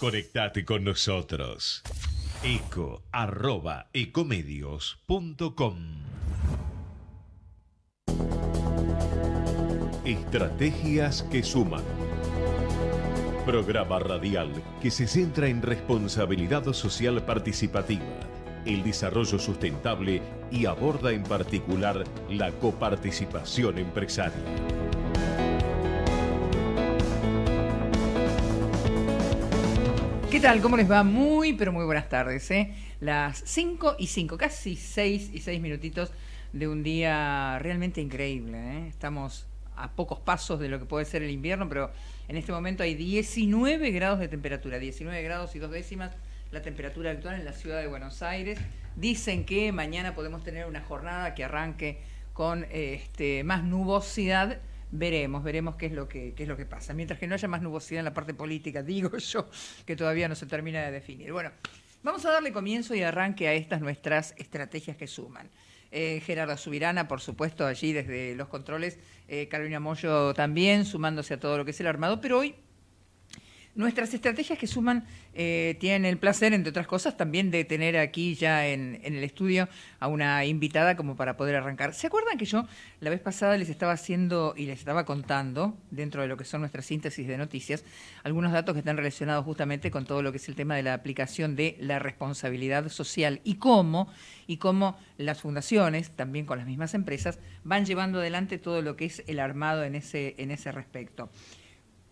Conectate con nosotros. Eco Estrategias que suman. Programa radial que se centra en responsabilidad social participativa, el desarrollo sustentable y aborda en particular la coparticipación empresaria. ¿Qué tal? ¿Cómo les va? Muy, pero muy buenas tardes. ¿eh? Las 5 y 5, casi 6 y 6 minutitos de un día realmente increíble. ¿eh? Estamos a pocos pasos de lo que puede ser el invierno, pero en este momento hay 19 grados de temperatura, 19 grados y dos décimas la temperatura actual en la ciudad de Buenos Aires. Dicen que mañana podemos tener una jornada que arranque con este, más nubosidad veremos, veremos qué es lo que qué es lo que pasa. Mientras que no haya más nubosidad en la parte política, digo yo, que todavía no se termina de definir. Bueno, vamos a darle comienzo y arranque a estas nuestras estrategias que suman. Eh, Gerardo Subirana, por supuesto, allí desde los controles, eh, Carolina Mollo también, sumándose a todo lo que es el armado, pero hoy Nuestras estrategias que suman eh, tienen el placer, entre otras cosas, también de tener aquí ya en, en, el estudio a una invitada como para poder arrancar. ¿Se acuerdan que yo la vez pasada les estaba haciendo y les estaba contando, dentro de lo que son nuestras síntesis de noticias, algunos datos que están relacionados justamente con todo lo que es el tema de la aplicación de la responsabilidad social y cómo, y cómo las fundaciones, también con las mismas empresas, van llevando adelante todo lo que es el armado en ese, en ese respecto?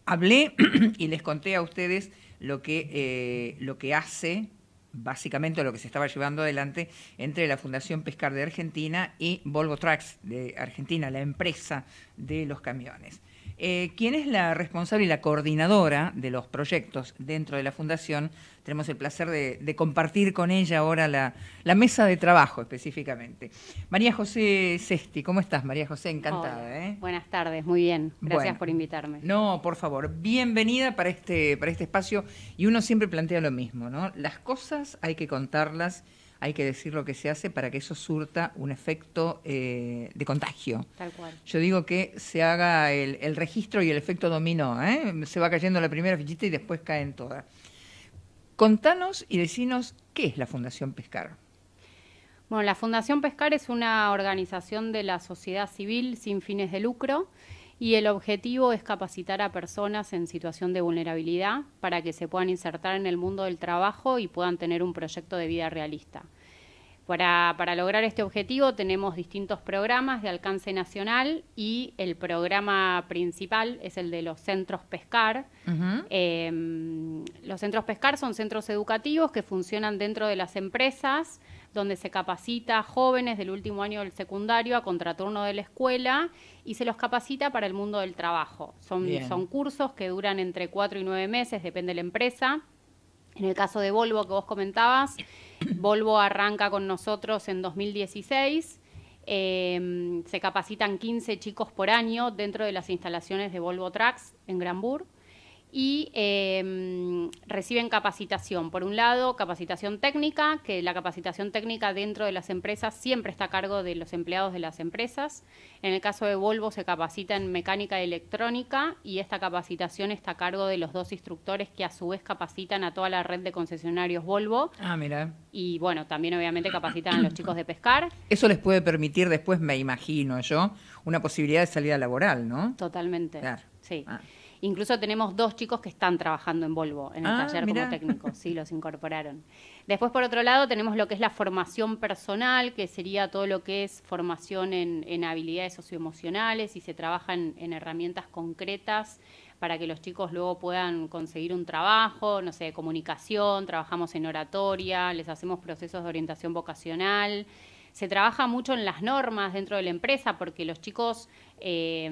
hablé y les conté a ustedes lo que, eh, lo que hace básicamente lo que se estaba llevando adelante entre la Fundación Pescar de Argentina y Volvo Trucks de Argentina, la empresa de los camiones. Eh, ¿Quién es la responsable y la coordinadora de los proyectos dentro de la Fundación? Tenemos el placer de, compartir con ella ahora la, mesa de trabajo específicamente. María José Cesti, ¿cómo estás María José? Encantada. ¿eh? Buenas tardes, muy bien. Gracias por invitarme. No, por favor, bienvenida para este, para este espacio. Y uno siempre plantea lo mismo, ¿no? Las cosas hay que contarlas hay que decir lo que se hace para que eso surta un efecto eh, de contagio. Tal cual. Yo digo que se haga el, registro y el efecto dominó. ¿eh? Se va cayendo la primera fichita y después caen todas. Contanos y decinos qué es la Fundación Pescar. Bueno, la Fundación Pescar es una organización de la sociedad civil sin fines de lucro y el objetivo es capacitar a personas en situación de vulnerabilidad para que se puedan insertar en el mundo del trabajo y puedan tener un proyecto de vida realista. Para, lograr este objetivo tenemos distintos programas de alcance nacional y el programa principal es el de los centros pescar. Em, los centros pescar son centros educativos que funcionan dentro de las empresas donde se capacita a jóvenes del último año del secundario a contraturno de la escuela y se los capacita para el mundo del trabajo. Son, cursos que duran entre cuatro y nueve meses, depende de la empresa. En el caso de Volvo que vos comentabas, Volvo arranca con nosotros en 2016. Em, se capacitan 15 chicos por año dentro de las instalaciones de Volvo Trucks en Granburg y em, reciben capacitación. Por un lado, capacitación técnica, que la capacitación técnica dentro de las empresas siempre está a cargo de los empleados de las empresas. En el caso de Volvo se capacita en mecánica y electrónica y esta capacitación está a cargo de los dos instructores que a su vez capacitan a toda la red de concesionarios Volvo. Ah, mira. Y bueno, también obviamente capacitan a los chicos de pescar. Eso les puede permitir después, me imagino yo, una posibilidad de salida laboral, ¿no? Totalmente. Sí. Ah. Incluso tenemos dos chicos que están trabajando en Volvo, en el ah, taller como técnicos, sí, los incorporaron. Después, por otro lado, tenemos lo que es la formación personal, que sería todo lo que es formación en, habilidades socioemocionales y se trabaja en, en herramientas concretas para que los chicos luego puedan conseguir un trabajo, no sé, de comunicación, trabajamos en oratoria, les hacemos procesos de orientación vocacional. Se trabaja mucho en las normas dentro de la empresa porque los chicos eh,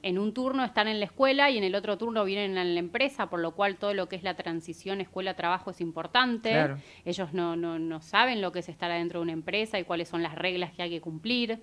en un turno están en la escuela y en el otro turno vienen a la empresa, por lo cual todo lo que es la transición escuela-trabajo es importante. Ellos no, no, no saben lo que es estar adentro de una empresa y cuáles son las reglas que hay que cumplir.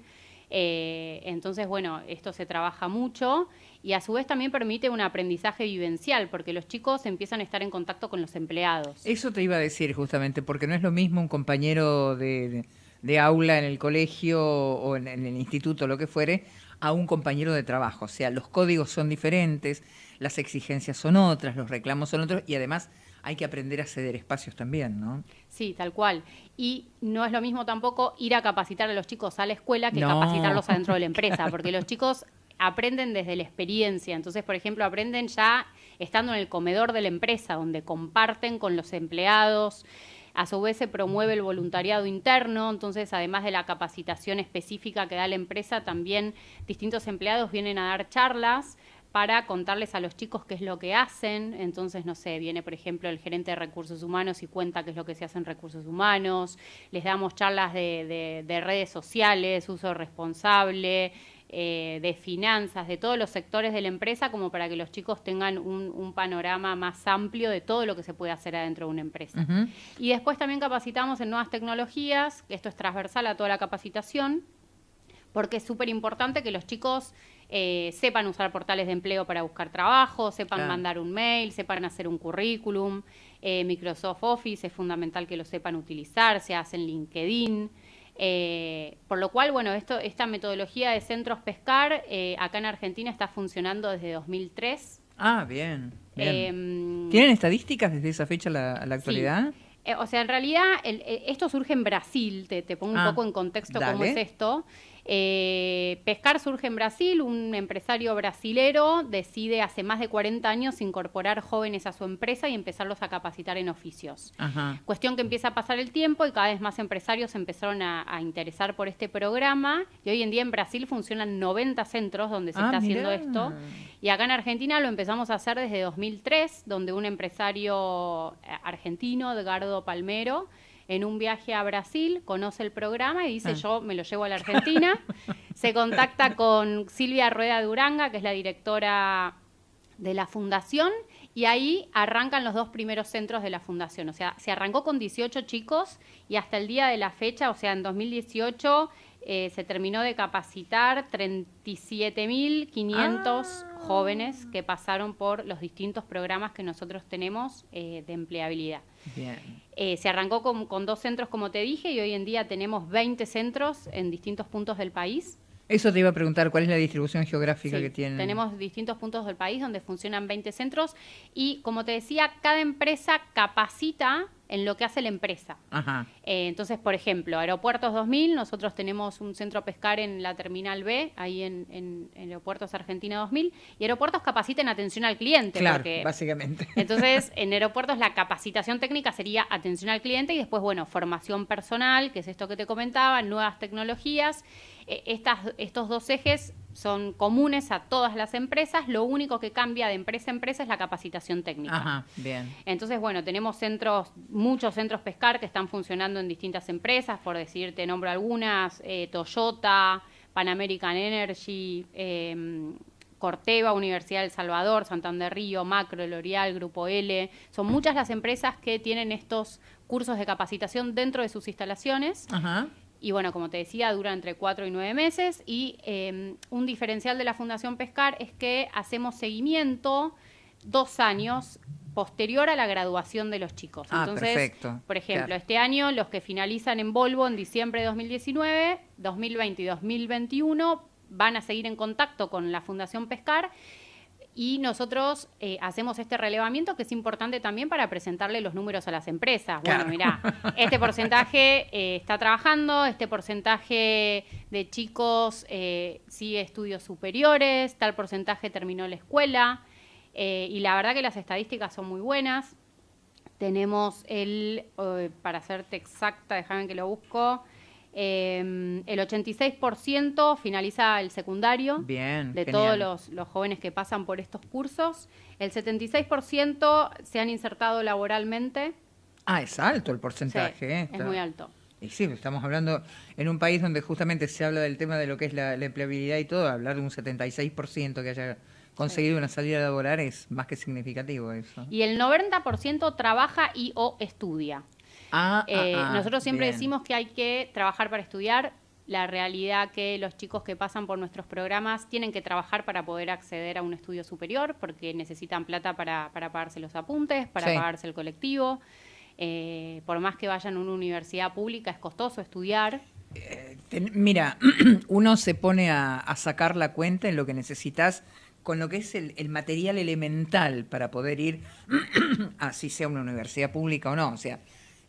Eh, entonces, bueno, esto se trabaja mucho y a su vez también permite un aprendizaje vivencial, porque los chicos empiezan a estar en contacto con los empleados. Eso te iba a decir justamente, porque no es lo mismo un compañero de, de aula en el colegio o en, el instituto, lo que fuere, a un compañero de trabajo. O sea, los códigos son diferentes, las exigencias son otras, los reclamos son otros y además hay que aprender a ceder espacios también, ¿no? Sí, tal cual. Y no es lo mismo tampoco ir a capacitar a los chicos a la escuela que capacitarlos adentro de la empresa, porque los chicos aprenden desde la experiencia. Entonces, por ejemplo, aprenden ya estando en el comedor de la empresa, donde comparten con los empleados. A su vez se promueve el voluntariado interno, entonces además de la capacitación específica que da la empresa, también distintos empleados vienen a dar charlas para contarles a los chicos qué es lo que hacen. Entonces, no sé, viene por ejemplo el gerente de recursos humanos y cuenta qué es lo que se hace en recursos humanos. Les damos charlas de, de redes sociales, uso responsable, eh, de finanzas, de todos los sectores de la empresa, como para que los chicos tengan un, panorama más amplio de todo lo que se puede hacer adentro de una empresa. Y después también capacitamos en nuevas tecnologías, esto es transversal a toda la capacitación, porque es súper importante que los chicos eh, sepan usar portales de empleo para buscar trabajo, sepan mandar un mail, sepan hacer un currículum. Eh, Microsoft Office es fundamental que lo sepan utilizar, se hacen LinkedIn. Eh, por lo cual, bueno, esto, esta metodología de centros pescar eh, acá en Argentina está funcionando desde 2003. Ah, bien. Em, ¿Tienen estadísticas desde esa fecha a la, actualidad? Eh, o sea, en realidad esto surge en Brasil, te, pongo un ah, poco en contexto cómo es esto. Eh, Pescar surge en Brasil, un empresario brasilero decide hace más de 40 años incorporar jóvenes a su empresa y empezarlos a capacitar en oficios. Cuestión que empieza a pasar el tiempo y cada vez más empresarios empezaron a, interesar por este programa y hoy en día en Brasil funcionan 90 centros donde se ah, está haciendo esto y acá en Argentina lo empezamos a hacer desde 2003, donde un empresario eh, argentino, Edgardo Palmero, en un viaje a Brasil, conoce el programa y dice ah. yo me lo llevo a la Argentina. Se contacta con Silvia Rueda Duranga, que es la directora de la fundación, y ahí arrancan los dos primeros centros de la fundación. O sea, se arrancó con 18 chicos y hasta el día de la fecha, o sea, en 2018 eh, se terminó de capacitar 37.500 ah. jóvenes que pasaron por los distintos programas que nosotros tenemos eh, de empleabilidad. Eh, se arrancó con, dos centros, como te dije, y hoy en día tenemos 20 centros en distintos puntos del país. Eso te iba a preguntar, ¿cuál es la distribución geográfica que tienen? Tenemos distintos puntos del país donde funcionan 20 centros y, como te decía, cada empresa capacita en lo que hace la empresa. Ajá. Eh, entonces, por ejemplo, Aeropuertos 2000, nosotros tenemos un centro a pescar en la Terminal B, ahí en, Aeropuertos Argentina 2000, y Aeropuertos capacita en atención al cliente. Claro, básicamente. Entonces, en Aeropuertos la capacitación técnica sería atención al cliente y después, bueno, formación personal, que es esto que te comentaba, nuevas tecnologías. E, estas, estos dos ejes son comunes a todas las empresas, lo único que cambia de empresa a empresa es la capacitación técnica. Ajá, bien. Entonces, bueno, tenemos centros, muchos centros pescar que están funcionando en distintas empresas, por decirte, nombro algunas, eh, Toyota, Pan American Energy, em, Corteva, Universidad del Salvador, Santander Río, Macro, L'Oreal, Grupo L. Son muchas las empresas que tienen estos cursos de capacitación dentro de sus instalaciones. Ajá. Y bueno, como te decía, dura entre cuatro y nueve meses. Y em, un diferencial de la Fundación Pescar es que hacemos seguimiento dos años posterior a la graduación de los chicos. Ah, Entonces, por ejemplo, este año los que finalizan en Volvo en diciembre de 2019, 2020 y 2021 van a seguir en contacto con la Fundación Pescar y nosotros eh, hacemos este relevamiento que es importante también para presentarle los números a las empresas. Bueno, mirá, este porcentaje eh, está trabajando, este porcentaje de chicos eh, sigue estudios superiores, tal porcentaje terminó la escuela y la verdad que las estadísticas son muy buenas. Tenemos el, para hacerte exacta, déjame que lo busco, Em, el 86% finaliza el secundario de todos los, jóvenes que pasan por estos cursos. El 76% se han insertado laboralmente. Ah, es alto el porcentaje. Eh, es muy alto. Y sí, estamos hablando en un país donde justamente se habla del tema de lo que es la, empleabilidad y todo, hablar de un 76% que haya conseguido una salida laboral es más que significativo eso. Y el 90% trabaja y o estudia. Ah, ah, eh, ah, nosotros siempre decimos que hay que trabajar para estudiar. La realidad que los chicos que pasan por nuestros programas tienen que trabajar para poder acceder a un estudio superior porque necesitan plata para, pagarse los apuntes, para pagarse el colectivo. Eh, por más que vayan a una universidad pública, es costoso estudiar. Eh, mira, uno se pone a, sacar la cuenta en lo que necesitas con lo que es el, material elemental para poder ir, así si sea una universidad pública o no. O sea,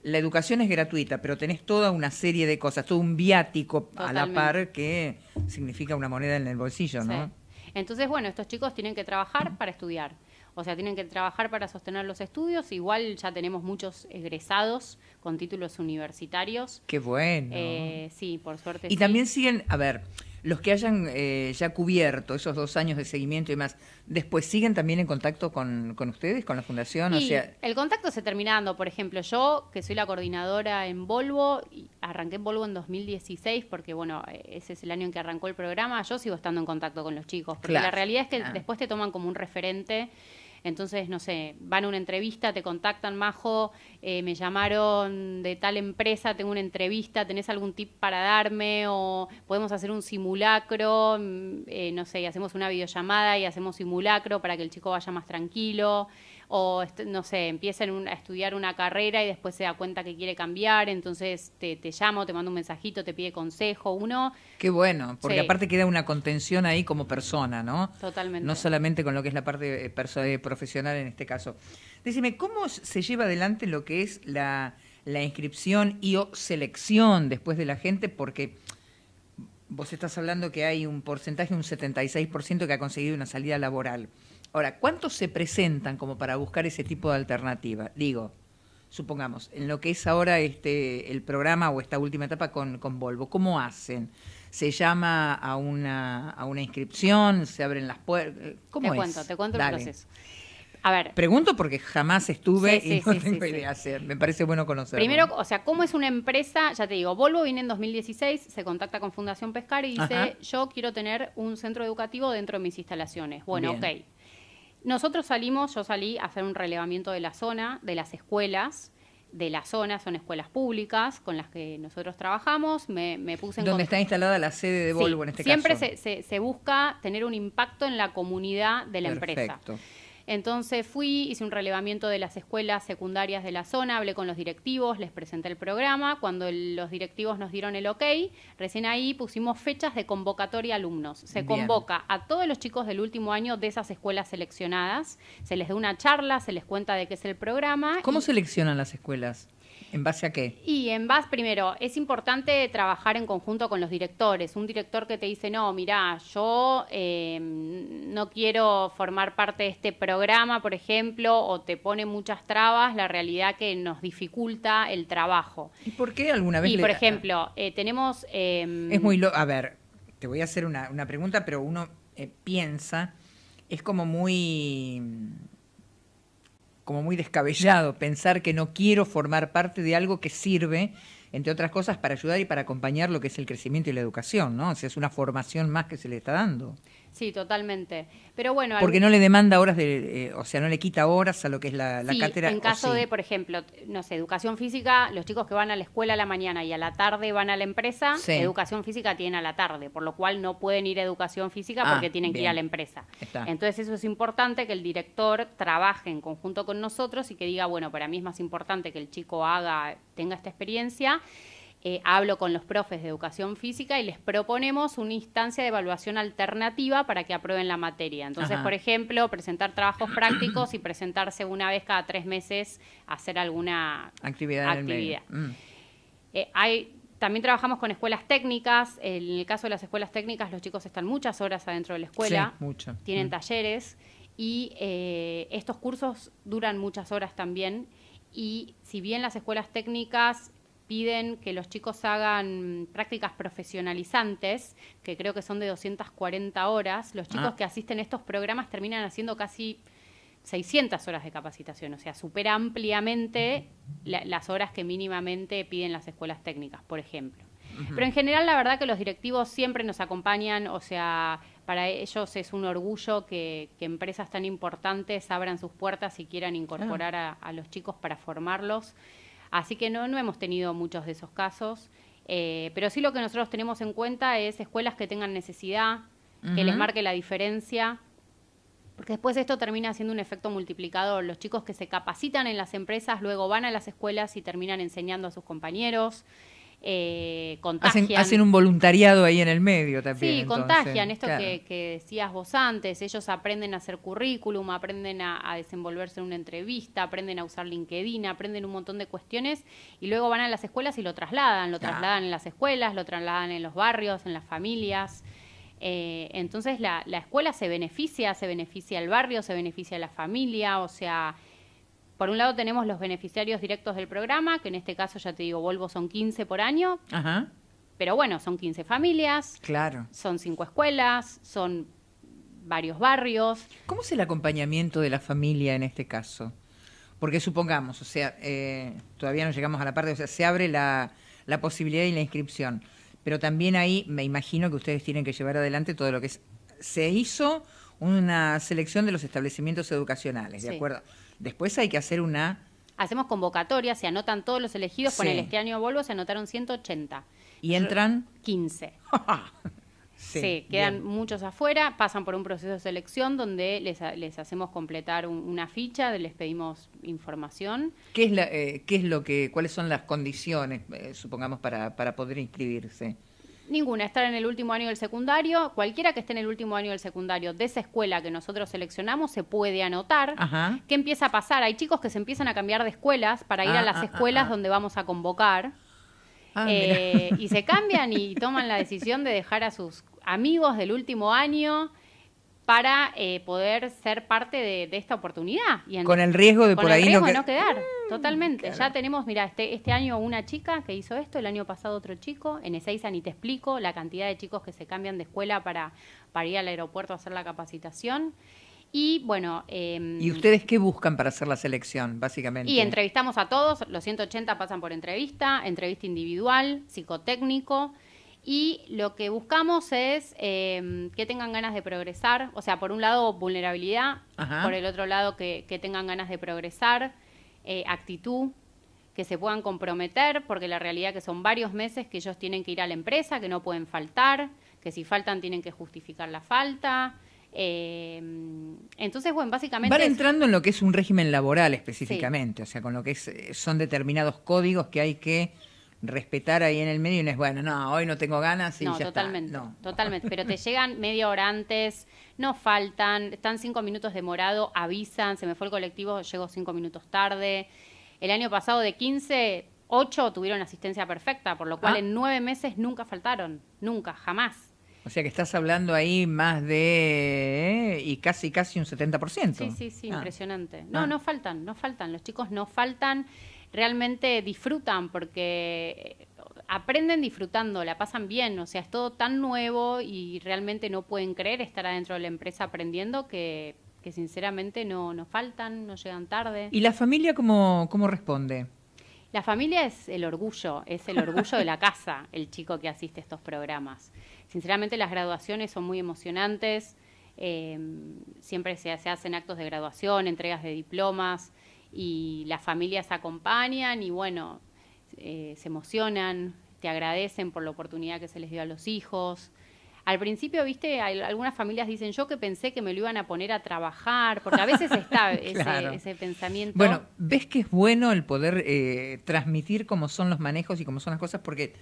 la educación es gratuita, pero tenés toda una serie de cosas, todo un viático a la par que significa una moneda en el bolsillo, ¿no? Entonces, bueno, estos chicos tienen que trabajar para estudiar. O sea, tienen que trabajar para sostener los estudios. Igual ya tenemos muchos egresados con títulos universitarios. Qué bueno. Eh, sí, por suerte. Y también siguen, a ver, los que hayan eh, ya cubierto esos dos años de seguimiento y más, después siguen también en contacto con, ustedes, con la fundación. o sea... El contacto se terminando, por ejemplo, yo que soy la coordinadora en Volvo, arranqué en Volvo en 2016 porque, bueno, eh, ese es el año en que arrancó el programa, yo sigo estando en contacto con los chicos, porque la realidad es que ah. después te toman como un referente. Entonces, no sé, van a una entrevista, te contactan, Majo, eh, me llamaron de tal empresa, tengo una entrevista, ¿tenés algún tip para darme? O podemos hacer un simulacro, mm, eh, no sé, hacemos una videollamada y hacemos simulacro para que el chico vaya más tranquilo o este, no sé, empiezan a estudiar una carrera y después se da cuenta que quiere cambiar, entonces te, te llamo te mando un mensajito, te pide consejo, uno... Qué bueno, porque aparte queda una contención ahí como persona, ¿no? Totalmente. No solamente con lo que es la parte eh, eh, profesional en este caso. Decime, ¿cómo se lleva adelante lo que es la, la inscripción y o selección después de la gente? Porque vos estás hablando que hay un porcentaje, un 76% que ha conseguido una salida laboral. Ahora, ¿cuántos se presentan como para buscar ese tipo de alternativa? Digo, supongamos, en lo que es ahora este, el programa o esta última etapa con, con Volvo, ¿cómo hacen? ¿Se llama a una, a una inscripción? ¿Se abren las puertas? ¿Cómo te Cuento, te cuento el proceso. A ver. Pregunto porque jamás estuve y no tengo idea. Me parece bueno conocerlo. Primero, o sea, ¿cómo es una empresa? Ya te digo, Volvo viene en 2016, se contacta con Fundación Pescar y dice: Yo quiero tener un centro educativo dentro de mis instalaciones. Bueno, okay. ok. Nosotros salimos, yo salí a hacer un relevamiento de la zona, de las escuelas de la zona, son escuelas públicas con las que nosotros trabajamos, me, puse en... Donde está instalada la sede de Volvo en este caso. Siempre se, busca tener un impacto en la comunidad de la Perfecto. empresa. Entonces fui, hice un relevamiento de las escuelas secundarias de la zona, hablé con los directivos, les presenté el programa. Cuando los directivos nos dieron el ok, recién ahí pusimos fechas de convocatoria a alumnos. Se convoca a todos los chicos del último año de esas escuelas seleccionadas, se les da una charla, se les cuenta de qué es el programa. ¿Cómo seleccionan las escuelas? ¿En base a qué? Y en base, primero, es importante trabajar en conjunto con los directores. Un director que te dice, no, mira, yo em, no quiero formar parte de este programa, por ejemplo, o te pone muchas trabas, la realidad que nos dificulta el trabajo. ¿Y por qué alguna vez? Y, por ejemplo, eh, tenemos... Em, es muy... A ver, te voy a hacer una pregunta, pero uno eh, piensa, es como muy como muy descabellado pensar que no quiero formar parte de algo que sirve, entre otras cosas, para ayudar y para acompañar lo que es el crecimiento y la educación, ¿no? O sea, es una formación más que se le está dando. Sí, totalmente. Pero bueno, porque no le demanda horas de, eh, o sea, no le quita horas a lo que es la, la sí, En caso de, por ejemplo, no sé, educación física, los chicos que van a la escuela a la mañana y a la tarde van a la empresa, educación física tienen a la tarde, por lo cual no pueden ir a educación física porque ah, tienen que ir a la empresa. Entonces eso es importante que el director trabaje en conjunto con nosotros y que diga, bueno, para mí es más importante que el chico haga, tenga esta experiencia eh, hablo con los profes de educación física y les proponemos una instancia de evaluación alternativa para que aprueben la materia. Entonces, por ejemplo, presentar trabajos prácticos y presentarse una vez cada tres meses a hacer alguna actividad. Mm. Eh, también trabajamos con escuelas técnicas. En el caso de las escuelas técnicas, los chicos están muchas horas adentro de la escuela, tienen mm. talleres y eh, estos cursos duran muchas horas también. Y si bien las escuelas técnicas piden que los chicos hagan prácticas profesionalizantes, que creo que son de 240 horas. Los chicos ah. que asisten a estos programas terminan haciendo casi 600 horas de capacitación, o sea, supera ampliamente las horas que mínimamente piden las escuelas técnicas, por ejemplo. Pero en general la verdad que los directivos siempre nos acompañan, o sea, para ellos es un orgullo que, empresas tan importantes abran sus puertas y quieran incorporar a los chicos para formarlos. Así que no, no hemos tenido muchos de esos casos. Eh, pero sí lo que nosotros tenemos en cuenta es escuelas que tengan necesidad, que les marque la diferencia, porque después esto termina siendo un efecto multiplicador. Los chicos que se capacitan en las empresas luego van a las escuelas y terminan enseñando a sus compañeros. Eh, contagian. Hacen, un voluntariado ahí en el medio también. Sí, contagian, esto que, decías vos antes, ellos aprenden a hacer currículum, aprenden a, desenvolverse en una entrevista, aprenden a usar LinkedIn, aprenden un montón de cuestiones y luego van a las escuelas y lo trasladan, lo trasladan en las escuelas, lo trasladan en los barrios, en las familias. Eh, entonces la, la escuela se beneficia, se beneficia el barrio, se beneficia la familia, o sea... Por un lado tenemos los beneficiarios directos del programa, que en este caso ya te digo, Volvo son 15 por año. Ajá. Pero bueno, son 15 familias. Claro. Son cinco escuelas, son varios barrios. ¿Cómo es el acompañamiento de la familia en este caso? Porque supongamos, o sea, eh, todavía no llegamos a la parte, o sea, se abre la, posibilidad y la inscripción. Pero también ahí me imagino que ustedes tienen que llevar adelante todo lo que es. Se hizo una selección de los establecimientos educacionales, ¿de acuerdo? Después hay que hacer una... Hacemos convocatoria, se anotan todos los elegidos, con el este año vuelvo, se anotaron 180. ¿Y entran? 15. Sí, quedan muchos afuera, pasan por un proceso de selección donde les, les hacemos completar una ficha, les pedimos información. ¿Qué es, la, eh, ¿Qué es lo que, cuáles son las condiciones, eh, supongamos, para, para poder inscribirse? Ninguna, estar en el último año del secundario, cualquiera que esté en el último año del secundario de esa escuela que nosotros seleccionamos se puede anotar. ¿Qué empieza a pasar? Hay chicos que se empiezan a cambiar de escuelas para ir a ah, las ah, ah, escuelas donde vamos a convocar. Eh, y se cambian y toman la decisión de dejar a sus amigos del último año para eh, poder ser parte de, esta oportunidad. Y con el riesgo de con por el ahí riesgo no, no, quedar. Mm, totalmente. Ya tenemos, mira, este, este año una chica que hizo esto, el año pasado otro chico. En Ezeiza ni te explico la cantidad de chicos que se cambian de escuela para, ir al aeropuerto a hacer la capacitación. Y bueno. Em, ¿Y ustedes qué buscan para hacer la selección, básicamente? Y entrevistamos a todos, los 180 pasan por entrevista, entrevista individual, psicotécnico y lo que buscamos es em, que tengan ganas de progresar, o sea, por un lado vulnerabilidad, por el otro lado que, tengan ganas de progresar, eh, actitud, que se puedan comprometer, porque la realidad que son varios meses que ellos tienen que ir a la empresa, que no pueden faltar, que si faltan tienen que justificar la falta. Em, entonces, bueno, básicamente... Van entrando en lo que es un régimen laboral específicamente, o sea, con lo que eh, son determinados códigos que hay que respetar ahí en el medio y no es bueno, no, hoy no tengo ganas y no, ya totalmente, No, totalmente, pero te llegan media hora antes, no faltan, están cinco minutos demorado, avisan, se me fue el colectivo, llego cinco minutos tarde. El año pasado de 15, 8 tuvieron asistencia perfecta, por lo cual ah. en nueve meses nunca faltaron, nunca, jamás. O sea que estás hablando ahí más de... y casi, casi un 70%. Sí, sí, sí, ah. impresionante. No, ah. no faltan, no faltan, los chicos no faltan realmente disfrutan porque eh, aprenden disfrutando, la pasan bien, o sea, es todo tan nuevo y realmente no pueden creer estar adentro de la empresa aprendiendo que, sinceramente no, no faltan, no llegan tarde. ¿Y la familia cómo, cómo responde? La familia es el orgullo, es el orgullo de la casa, el chico que asiste a estos programas. Sinceramente las graduaciones son muy emocionantes, eh, siempre se, hacen actos de graduación, entregas de diplomas, y las familias acompañan y bueno, eh, se emocionan, te agradecen por la oportunidad que se les dio a los hijos. Al principio, viste, algunas familias dicen, yo que pensé que me lo iban a poner a trabajar, porque a veces está ese, pensamiento. Bueno, ves que es bueno el poder eh, transmitir cómo son los manejos y cómo son las cosas, porque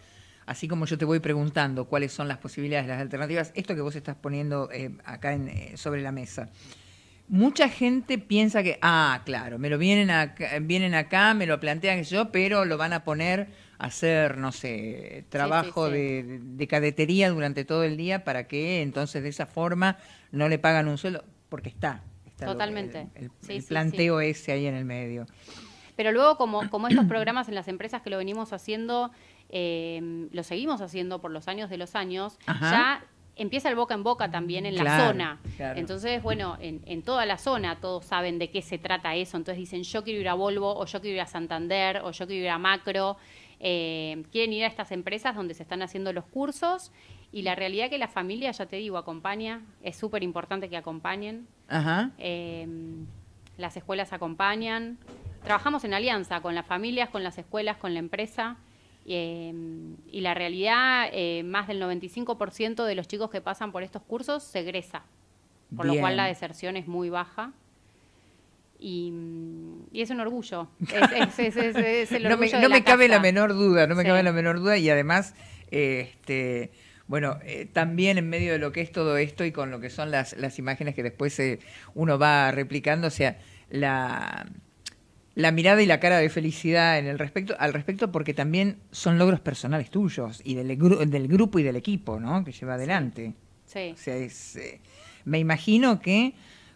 así como yo te voy preguntando cuáles son las posibilidades, las alternativas, esto que vos estás poniendo eh, acá sobre la mesa mucha gente piensa que, ah, claro, me lo vienen acá, vienen acá, me lo plantean yo, pero lo van a poner a hacer, no sé, trabajo De, cadetería durante todo el día para que entonces de esa forma no le pagan un sueldo, porque está. está Totalmente. el, planteo ese ahí en el medio. Pero luego, como, como estos programas en las empresas que lo venimos haciendo, eh, lo seguimos haciendo por los años de los años, ya empieza el boca en boca también en la zona. Entonces, bueno, en, toda la zona todos saben de qué se trata eso. Entonces dicen, yo quiero ir a Volvo, o yo quiero ir a Santander, o yo quiero ir a Macro. Eh, quieren ir a estas empresas donde se están haciendo los cursos y la realidad que la familia, ya te digo, acompaña, es súper importante que acompañen. Em, las escuelas acompañan. Trabajamos en alianza con las familias, con las escuelas, con la empresa. Em, y la realidad, eh, más del 95% de los chicos que pasan por estos cursos se egresa, por lo cual la deserción es muy baja. Y, mm, es un orgullo. no me, cabe la menor duda, no me cabe la menor duda. Y además, este, bueno, eh, también en medio de lo que es todo esto y con lo que son las, las imágenes que después eh, uno va replicando, o sea, la la mirada y la cara de felicidad en el respecto, al respecto, porque también son logros personales tuyos y del, del grupo y del equipo, ¿no? Que lleva adelante. Sí. Eh, me imagino que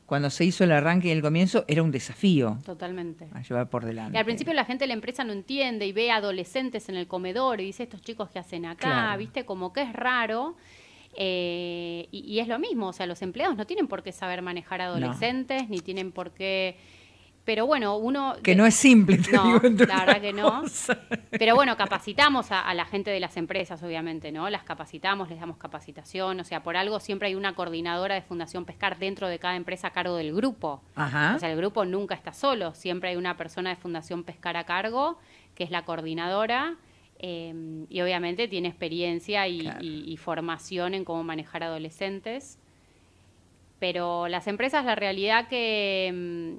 cuando se hizo el arranque y el comienzo era un desafío. Totalmente. A llevar por delante. al principio la gente de la empresa no entiende y ve adolescentes en el comedor y dice, estos chicos que hacen acá, viste, como que es raro. Eh, y, es lo mismo, o sea, los empleados no tienen por qué saber manejar adolescentes, ni tienen por qué pero bueno, uno... Que no es simple, no, la verdad que no. Pero bueno, capacitamos a, la gente de las empresas, obviamente, ¿no? Las capacitamos, les damos capacitación, o sea, por algo siempre hay una coordinadora de Fundación Pescar dentro de cada empresa a cargo del grupo. Ajá. O sea, el grupo nunca está solo, siempre hay una persona de Fundación Pescar a cargo, que es la coordinadora, em, y obviamente tiene experiencia y formación en cómo manejar adolescentes. Pero las empresas, la realidad que em,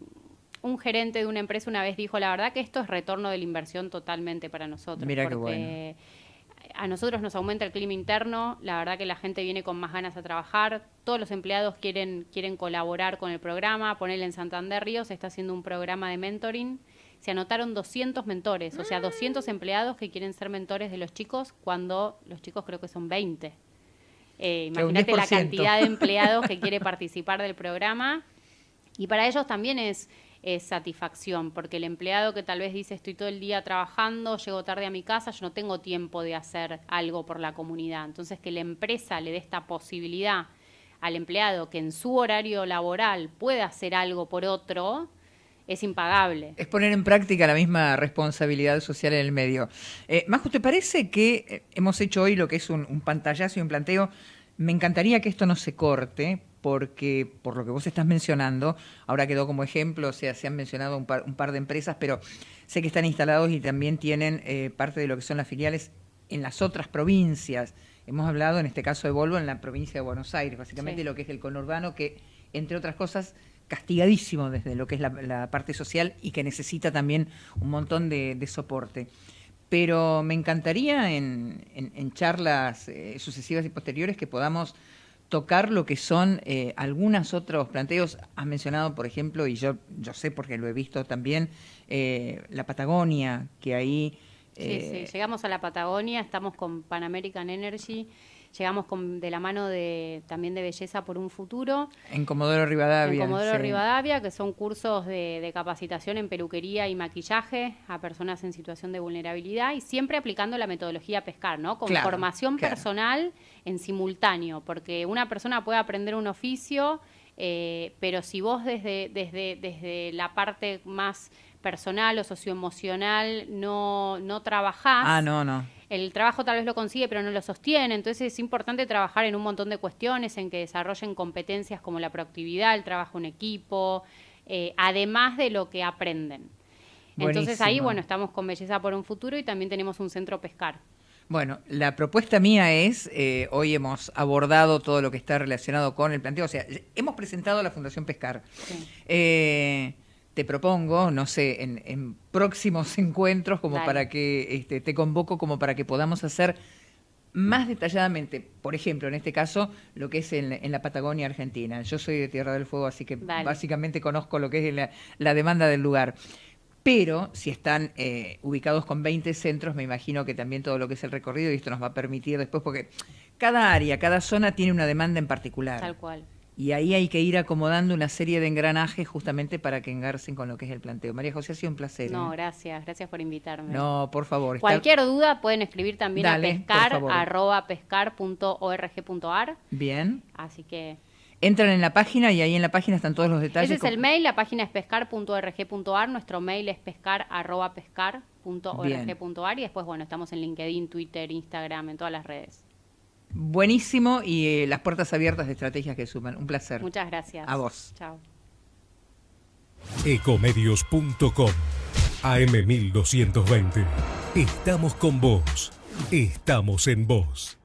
un gerente de una empresa una vez dijo, la verdad que esto es retorno de la inversión totalmente para nosotros. Mira qué bueno. A nosotros nos aumenta el clima interno, la verdad que la gente viene con más ganas a trabajar, todos los empleados quieren, quieren colaborar con el programa, ponerle en Santander Ríos, se está haciendo un programa de mentoring se anotaron 200 mentores, o sea, 200 mm. empleados que quieren ser mentores de los chicos cuando los chicos creo que son 20. Eh, imagínate la cantidad de empleados que quiere participar del programa. Y para ellos también es es satisfacción, porque el empleado que tal vez dice estoy todo el día trabajando, llego tarde a mi casa, yo no tengo tiempo de hacer algo por la comunidad. Entonces, que la empresa le dé esta posibilidad al empleado que en su horario laboral pueda hacer algo por otro, es impagable. Es poner en práctica la misma responsabilidad social en el medio. más eh, Majo, ¿te parece que eh, hemos hecho hoy lo que es un, un pantallazo y un planteo? Me encantaría que esto no se corte, porque por lo que vos estás mencionando, ahora quedó como ejemplo, o sea, se han mencionado un par, de empresas, pero sé que están instalados y también tienen eh, parte de lo que son las filiales en las otras provincias. Hemos hablado en este caso de Volvo en la provincia de Buenos Aires, básicamente lo que es el conurbano, que entre otras cosas castigadísimo desde lo que es la, parte social y que necesita también un montón de, soporte pero me encantaría en, charlas eh, sucesivas y posteriores que podamos tocar lo que son algunas eh, algunos otros planteos. Has mencionado, por ejemplo, y yo, yo sé porque lo he visto también, eh, la Patagonia, que ahí... Sí, sí, eh, llegamos a la Patagonia, estamos con Pan American Energy, llegamos con, de la mano de también de Belleza por un Futuro. En Comodoro Rivadavia. En Comodoro Rivadavia, que son cursos de, capacitación en peluquería y maquillaje a personas en situación de vulnerabilidad y siempre aplicando la metodología pescar, ¿no? Con formación personal en simultáneo, porque una persona puede aprender un oficio, eh, pero si vos desde, desde, desde la parte más personal o socioemocional no, no trabajás. Ah, no, no. El trabajo tal vez lo consigue, pero no lo sostiene. Entonces es importante trabajar en un montón de cuestiones, en que desarrollen competencias como la proactividad, el trabajo en equipo, eh, además de lo que aprenden. Entonces ahí, bueno, estamos con Belleza por un Futuro y también tenemos un centro pescar, bueno, la propuesta mía es, eh, hoy hemos abordado todo lo que está relacionado con el planteo, o sea, hemos presentado a la Fundación Pescar. Eh, te propongo, no sé, en, próximos encuentros, como para que este, te convoco, como para que podamos hacer más detalladamente, por ejemplo, en este caso, lo que es en, la Patagonia Argentina. Yo soy de Tierra del Fuego, así que básicamente conozco lo que es la, la demanda del lugar pero si están eh, ubicados con 20 centros, me imagino que también todo lo que es el recorrido, y esto nos va a permitir después, porque cada área, cada zona tiene una demanda en particular. Tal cual. Y ahí hay que ir acomodando una serie de engranajes justamente para que engarcen con lo que es el planteo. María José, ha sido un placer. No, ¿eh? gracias, gracias por invitarme. No, por favor. Cualquier duda pueden escribir también a pescar, pescar.org.ar. Bien. Así que entran en la página y ahí en la página están todos los detalles. Ese es el mail, la página es pescar.org.ar, nuestro mail es pescar.org.ar. y después, bueno, estamos en LinkedIn, Twitter, Instagram, en todas las redes. Buenísimo y eh, las puertas abiertas de estrategias que suman. Un placer. Muchas gracias. A vos. Chao. Ecomedios.com AM1220. Estamos con vos. Estamos en vos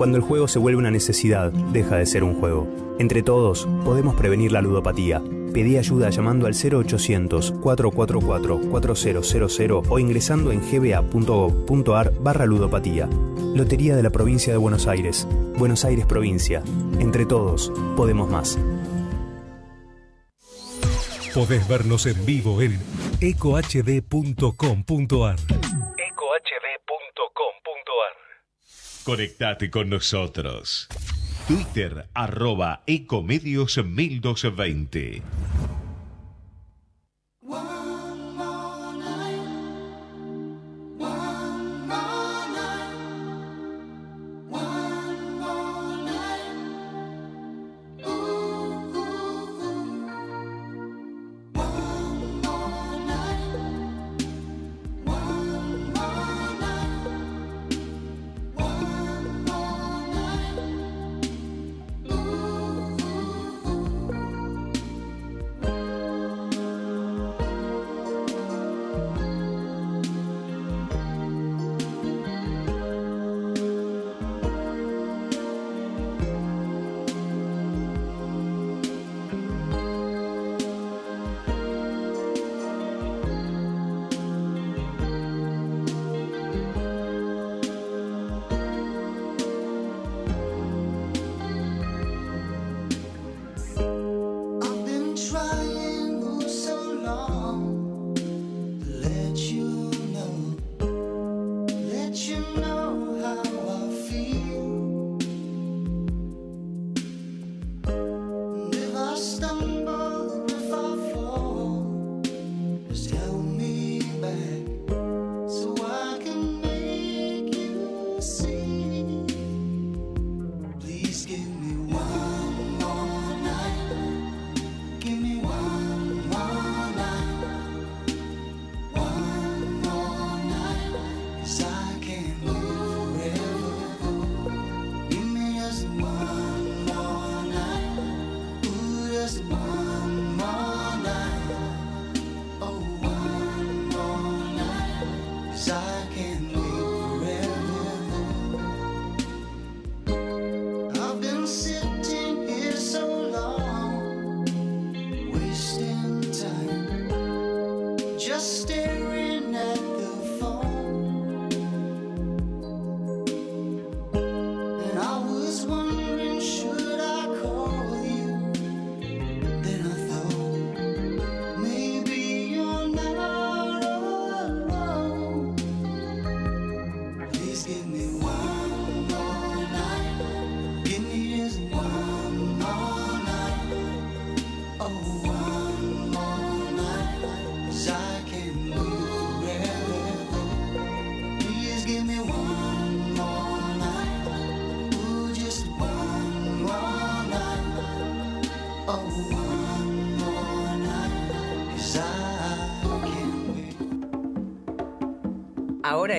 cuando el juego se vuelve una necesidad, deja de ser un juego. Entre todos, podemos prevenir la ludopatía. Pedí ayuda llamando al 0800-444-4000 o ingresando en gba.gov.ar barra ludopatía. Lotería de la Provincia de Buenos Aires. Buenos Aires Provincia. Entre todos, podemos más. Podés vernos en vivo en ecohd.com.ar Conectate con nosotros. Twitter arroba Ecomedios 1220. just stay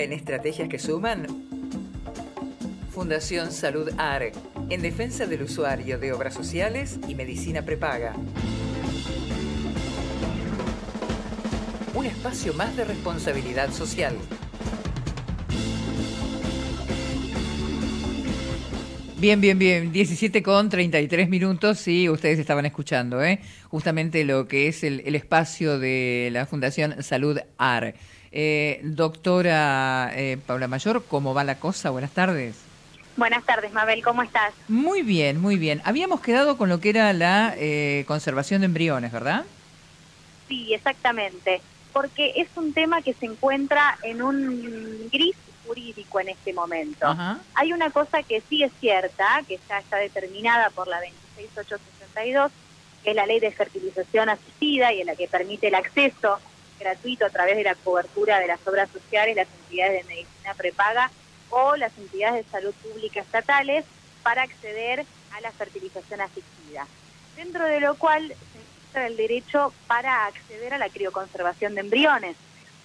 en estrategias que suman? Fundación Salud AR en defensa del usuario de obras sociales y medicina prepaga. Un espacio más de responsabilidad social. Bien, bien, bien. 17 con 33 minutos y ustedes estaban escuchando, ¿eh? Justamente lo que es el, el espacio de la Fundación Salud AR. Eh, doctora eh, Paula Mayor, ¿cómo va la cosa? Buenas tardes. Buenas tardes, Mabel, ¿cómo estás? Muy bien, muy bien. Habíamos quedado con lo que era la eh, conservación de embriones, ¿verdad? Sí, exactamente, porque es un tema que se encuentra en un gris jurídico en este momento. Hay una cosa que sí es cierta, que ya está determinada por la 26862, que es la ley de fertilización asistida y en la que permite el acceso gratuito a través de la cobertura de las obras sociales, las entidades de medicina prepaga o las entidades de salud pública estatales para acceder a la fertilización asistida. Dentro de lo cual se encuentra el derecho para acceder a la crioconservación de embriones,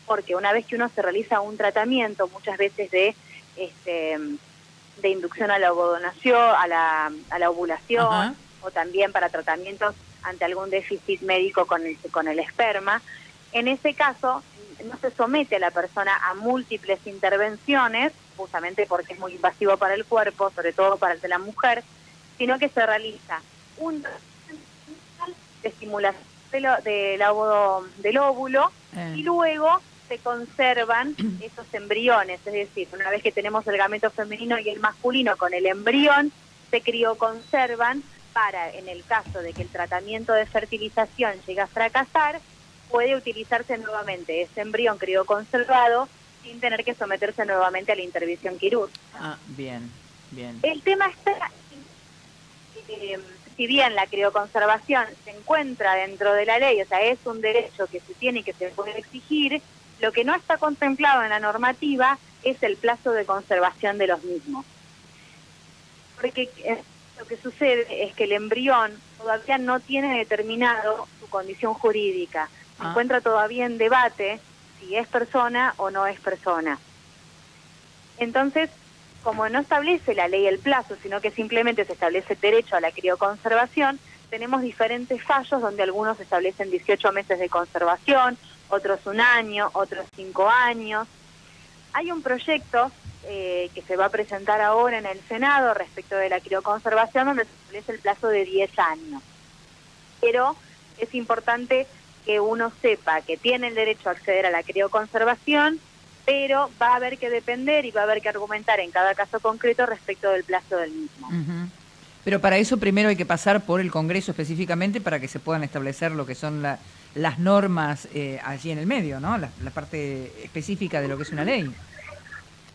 porque una vez que uno se realiza un tratamiento, muchas veces de este, de inducción a la a la, ovulación, o también para tratamientos ante algún déficit médico con con el esperma, en ese caso, no se somete a la persona a múltiples intervenciones, justamente porque es muy invasivo para el cuerpo, sobre todo para el de la mujer, sino que se realiza un de estimulación del, del óvulo eh. y luego se conservan esos embriones, es decir, una vez que tenemos el gameto femenino y el masculino con el embrión, se crioconservan para, en el caso de que el tratamiento de fertilización llegue a fracasar, puede utilizarse nuevamente ese embrión crioconservado sin tener que someterse nuevamente a la intervención quirúrgica. Ah, bien, bien. El tema está, eh, si bien la crioconservación se encuentra dentro de la ley, o sea, es un derecho que se tiene y que se puede exigir, lo que no está contemplado en la normativa es el plazo de conservación de los mismos. Porque eh, lo que sucede es que el embrión todavía no tiene determinado su condición jurídica. Ah. se encuentra todavía en debate si es persona o no es persona. Entonces, como no establece la ley el plazo, sino que simplemente se establece derecho a la crioconservación, tenemos diferentes fallos donde algunos establecen 18 meses de conservación, otros un año, otros cinco años. Hay un proyecto eh, que se va a presentar ahora en el Senado respecto de la crioconservación donde se establece el plazo de 10 años. Pero es importante que uno sepa que tiene el derecho a acceder a la crioconservación, pero va a haber que depender y va a haber que argumentar en cada caso concreto respecto del plazo del mismo. Pero para eso primero hay que pasar por el Congreso específicamente para que se puedan establecer lo que son las normas eh, allí en el medio, ¿no? La, parte específica de lo que es una ley.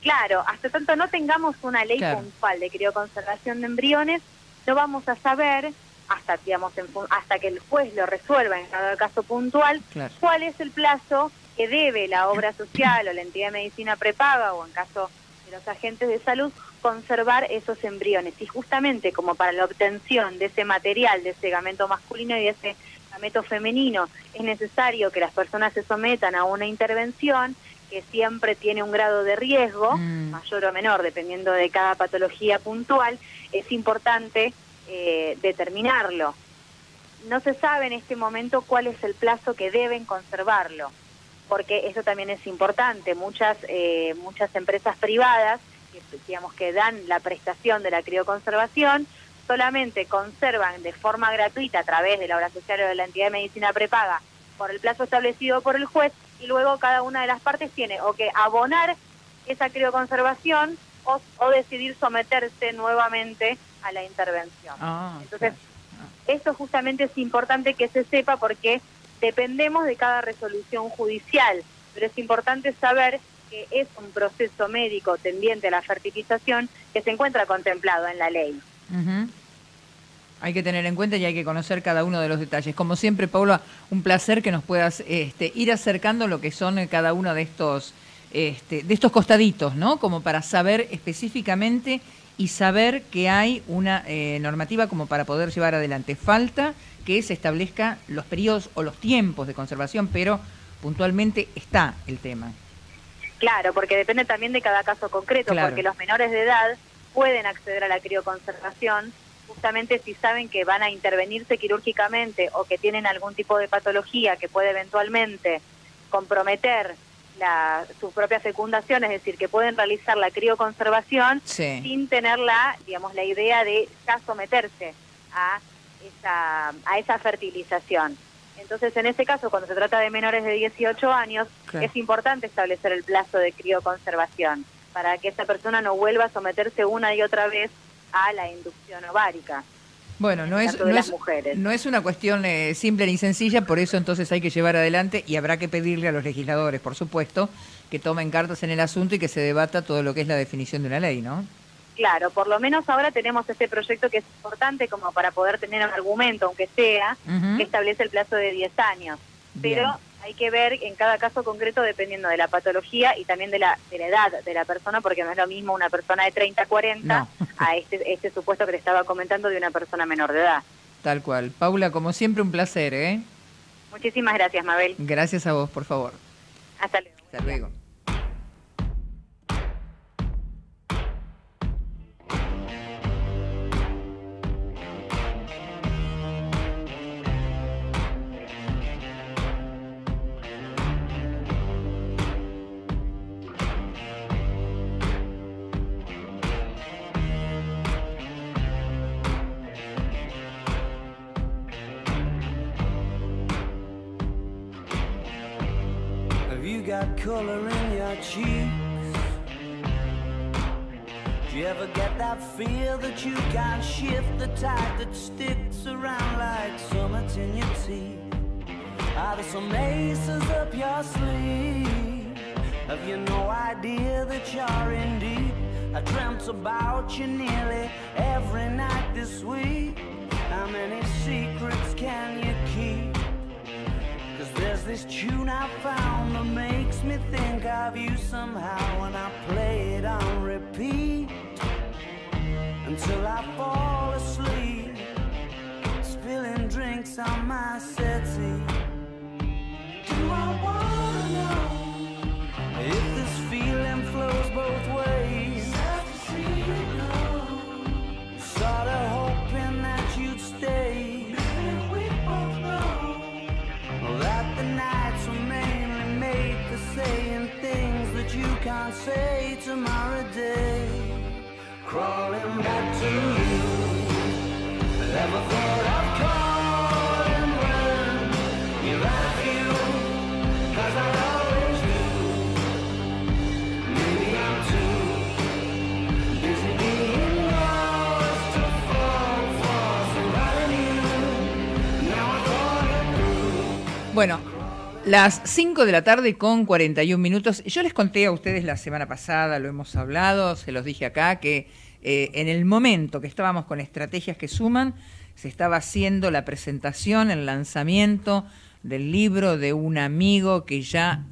Claro, hasta tanto no tengamos una ley puntual de crioconservación de embriones, no vamos a saber hasta, digamos, hasta que el juez lo resuelva en cada caso puntual, cuál es el plazo que debe la obra social o la entidad de medicina prepaga o en caso de los agentes de salud conservar esos embriones. Y justamente como para la obtención de ese material, de ese gameto masculino y de ese gameto femenino, es necesario que las personas se sometan a una intervención que siempre tiene un grado de riesgo, mm. mayor o menor, dependiendo de cada patología puntual, es importante eh, determinarlo. No se sabe en este momento cuál es el plazo que deben conservarlo, porque eso también es importante. Muchas, eh, muchas empresas privadas, que, digamos, que dan la prestación de la crioconservación, solamente conservan de forma gratuita a través de la obra social o de la entidad de medicina prepaga por el plazo establecido por el juez y luego cada una de las partes tiene o que abonar esa crioconservación o, decidir someterse nuevamente a la intervención. Ah, Entonces, ah. esto justamente es importante que se sepa porque dependemos de cada resolución judicial, pero es importante saber que es un proceso médico tendiente a la fertilización que se encuentra contemplado en la ley. Hay que tener en cuenta y hay que conocer cada uno de los detalles. Como siempre, Paula, un placer que nos puedas este, ir acercando lo que son cada uno de estos este, de estos costaditos, ¿no? Como para saber específicamente y saber que hay una eh, normativa como para poder llevar adelante. Falta que se establezca los periodos o los tiempos de conservación, pero puntualmente está el tema. Claro, porque depende también de cada caso concreto, porque los menores de edad pueden acceder a la crioconservación justamente si saben que van a intervenirse quirúrgicamente o que tienen algún tipo de patología que puede eventualmente comprometer la, su propia fecundación, es decir, que pueden realizar la crioconservación sin tener la, digamos, la idea de ya someterse a esa, fertilización. Entonces, en ese caso, cuando se trata de menores de 18 años, es importante establecer el plazo de crioconservación para que esa persona no vuelva a someterse una y otra vez a la inducción ovárica. Bueno, no es, no no, es, una cuestión eh, simple ni sencilla, por eso entonces hay que llevar adelante y habrá que pedirle a los legisladores, por supuesto, que tomen cartas en el asunto y que se debata todo lo que es la definición de una ley, ¿no? Claro, por lo menos ahora tenemos este proyecto que es importante como para poder tener un argumento, aunque sea, que establece el plazo de 10 años. Pero hay que ver en cada caso concreto dependiendo de la patología y también de la, edad de la persona, porque no es lo mismo una persona de 30, 40 a este, este supuesto que le estaba comentando de una persona menor de edad. Tal cual. Paula, como siempre, un placer, ¿eh? Muchísimas gracias, Mabel. Gracias a vos, por favor. Hasta luego. Hasta luego. you deep. I dreamt about you nearly every night this week. How many secrets can you keep? Cause there's this tune I found that makes me think of you somehow, and I play it on repeat until I fall asleep, spilling drinks on my settee. Do I want? can't say tomorrow day Crawling back to you never thought I'd call and run You left you Cause I always do Maybe I'm too Busy being lost to fall for somebody new Now I thought it through Bueno, Las 5 de la tarde con 41 minutos. Yo les conté a ustedes la semana pasada, lo hemos hablado, se los dije acá, que eh, en el momento que estábamos con estrategias que suman, se estaba haciendo la presentación, el lanzamiento del libro de un amigo que ya